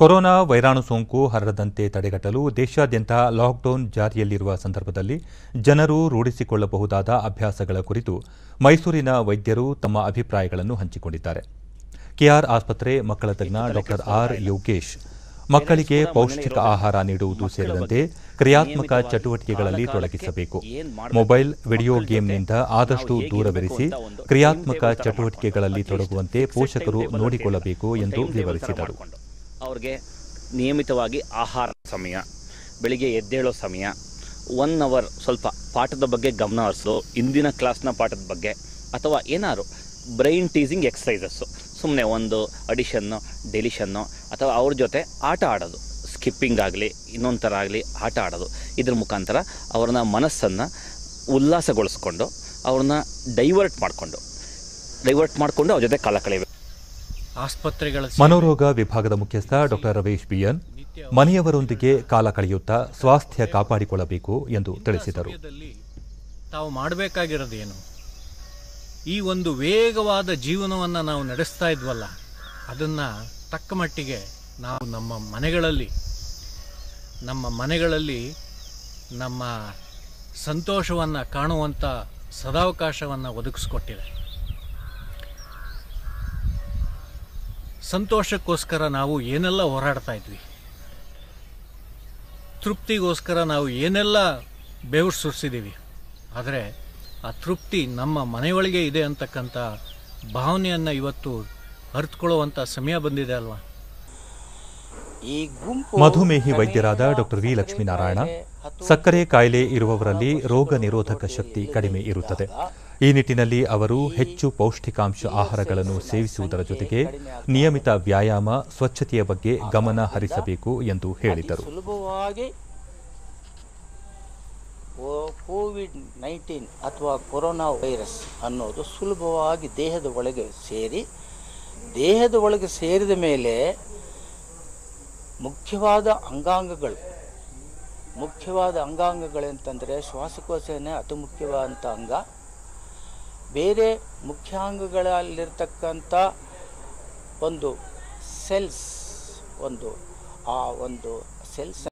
corona ವೈರಾಣು ಸೋಂಕು ಹರಡದಂತೆ ತಡೆಗಟ್ಟಲು ದೇಶಾದ್ಯಂತ ಲಾಕ್ಡೌನ್ ಜಾರಿಯಲ್ಲಿರುವ ಸಂದರ್ಭದಲ್ಲಿ ಜನರು ರೂಢಿಸಿಕೊಳ್ಳಬಹುದಾದ ಅಭ್ಯಾಸಗಳ ಕುರಿತು ಮೈಸೂರಿನ ವೈದ್ಯರು ತಮ್ಮ ಅಭಿಪ್ರಾಯಗಳನ್ನು ಹಂಚಿಕೊಂಡಿದ್ದಾರೆ ಕೆಆರ್ ಆಸ್ಪತ್ರೆ ಮಕ್ಕಳ ತಜ್ಞ ಡಾ ಆರ್ ಯೋಗೇಶ್ ಮಕ್ಕಳಿಗೆ ಪೌಷ್ಟಿಕ ಆಹಾರ ನೀಡುವುದು ಸೇರಿದಂತೆ ಕ್ರಿಯಾತ್ಮಕ ಚಟುವಟಿಕೆಗಳಲ್ಲಿ ತೊಡಗಿಸಬೇಕು ಮೊಬೈಲ್ ವಿಡಿಯೋ ಗೇಮ್ನಿಂದ ಆದಷ್ಟು ದೂರವಿರಿಸಿ ಕ್ರಿಯಾತ್ಮಕ ಚಟುವಟಿಕೆಗಳಲ್ಲಿ ತೊಡಗುವಂತೆ ಪೋಷಕರು ನೋಡಿಕೊಳ್ಳಬೇಕು ಎಂದು ವಿವರಿಸಿದರು ಅವ್ರಿಗೆ ನಿಯಮಿತವಾಗಿ ಆಹಾರ ಸಮಯ ಬೆಳಿಗ್ಗೆ ಎದ್ದೇಳೋ ಸಮಯ ಒನ್ ಅವರ್ ಸ್ವಲ್ಪ ಪಾಠದ ಬಗ್ಗೆ ಗಮನ ಹರಿಸೋ ಇಂದಿನ ಕ್ಲಾಸ್ನ ಪಾಠದ ಬಗ್ಗೆ ಅಥವಾ ಏನಾದ್ರು ಬ್ರೈನ್ ಟೀಸಿಂಗ್ ಎಕ್ಸಸೈಸಸ್ಸು ಸುಮ್ಮನೆ ಒಂದು ಅಡಿಷನ್ನು ಡೆಲಿಷನ್ನು ಅಥವಾ ಅವ್ರ ಜೊತೆ ಆಟ ಆಡೋದು ಸ್ಕಿಪ್ಪಿಂಗ್ ಆಗಲಿ ಇನ್ನೊಂದು ಥರ ಆಗಲಿ ಆಟ ಆಡೋದು ಇದ್ರ ಮುಖಾಂತರ ಅವ್ರನ್ನ ಮನಸ್ಸನ್ನು ಉಲ್ಲಾಸಗೊಳಿಸ್ಕೊಂಡು ಅವ್ರನ್ನ ಡೈವರ್ಟ್ ಮಾಡಿಕೊಂಡು ಡೈವರ್ಟ್ ಮಾಡಿಕೊಂಡು ಅವ್ರ ಜೊತೆ ಕಾಲ ಕಳೆಯಬೇಕು ಆಸ್ಪತ್ರೆಗಳ ಮನೋರೋಗ ವಿಭಾಗದ ಮುಖ್ಯಸ್ಥ ಡಾಕ್ಟರ್ ರಮೇಶ್ ಬಿಯನ್ ಮನೆಯವರೊಂದಿಗೆ ಕಾಲ ಕಳೆಯುತ್ತಾ ಸ್ವಾಸ್ಥ್ಯ ಕಾಪಾಡಿಕೊಳ್ಳಬೇಕು ಎಂದು ತಿಳಿಸಿದರು ತಾವು ಮಾಡಬೇಕಾಗಿರೋದೇನು ಈ ಒಂದು ವೇಗವಾದ ಜೀವನವನ್ನು ನಾವು ನಡೆಸ್ತಾ ಇದ್ವಲ್ಲ ಅದನ್ನು ತಕ್ಕ ಮಟ್ಟಿಗೆ ನಾವು ನಮ್ಮ ಮನೆಗಳಲ್ಲಿ ನಮ್ಮ ಮನೆಗಳಲ್ಲಿ ನಮ್ಮ ಸಂತೋಷವನ್ನು ಕಾಣುವಂಥ ಸದಾವಕಾಶವನ್ನು ಒದಗಿಸ್ಕೊಟ್ಟಿದೆ ಸಂತೋಷಕ್ಕೋಸ್ಕರ ನಾವು ಏನೆಲ್ಲ ಹೋರಾಡ್ತಾ ಇದ್ವಿ ತೃಪ್ತಿಗೋಸ್ಕರ ನಾವು ಏನೆಲ್ಲ ಬೆವರು ಸುರಿಸಿದ್ದೀವಿ ಆದರೆ ಆ ತೃಪ್ತಿ ನಮ್ಮ ಮನೆಯೊಳಗೆ ಇದೆ ಅಂತಕ್ಕಂಥ ಭಾವನೆಯನ್ನು ಇವತ್ತು ಅರ್ತ್ಕೊಳ್ಳುವಂಥ ಸಮಯ ಬಂದಿದೆ ಅಲ್ವಾ ಮಧುಮೇಹಿ ವೈದ್ಯರಾದ ಡಾಕ್ಟರ್ ವಿ ಲಕ್ಷ್ಮೀನಾರಾಯಣ ಸಕ್ಕರೆ ಕಾಯಿಲೆ ಇರುವವರಲ್ಲಿ ರೋಗ ನಿರೋಧಕ ಶಕ್ತಿ ಕಡಿಮೆ ಇರುತ್ತದೆ ಈ ನಿಟ್ಟಿನಲ್ಲಿ ಅವರು ಹೆಚ್ಚು ಪೌಷ್ಟಿಕಾಂಶ ಆಹಾರಗಳನ್ನು ಸೇವಿಸುವುದರ ಜೊತೆಗೆ ನಿಯಮಿತ ವ್ಯಾಯಾಮ ಸ್ವಚ್ಛತೆಯ ಬಗ್ಗೆ ಗಮನ ಹರಿಸಬೇಕು ಎಂದು ಹೇಳಿದರು ಸುಲಭವಾಗಿ ಕೋವಿಡ್ ನೈನ್ಟೀನ್ ಅಥವಾ ಕೊರೋನಾ ವೈರಸ್ ಅನ್ನೋದು ಸುಲಭವಾಗಿ ದೇಹದ ಒಳಗೆ ಸೇರಿ ದೇಹದ ಒಳಗೆ ಸೇರಿದ ಮೇಲೆ ಮುಖ್ಯವಾದ ಅಂಗಾಂಗಗಳು ಮುಖ್ಯವಾದ ಅಂಗಾಂಗಗಳೆಂತಂದರೆ ಶ್ವಾಸಕೋಶನೇ ಅತಿ ಮುಖ್ಯವಾದಂಥ ಅಂಗ ಬೇರೆ ಮುಖ್ಯಾಂಗಗಳಲ್ಲಿರ್ತಕ್ಕಂಥ ಒಂದು ಸೆಲ್ಸ್ ಒಂದು ಆ ಒಂದು ಸೆಲ್ಸ್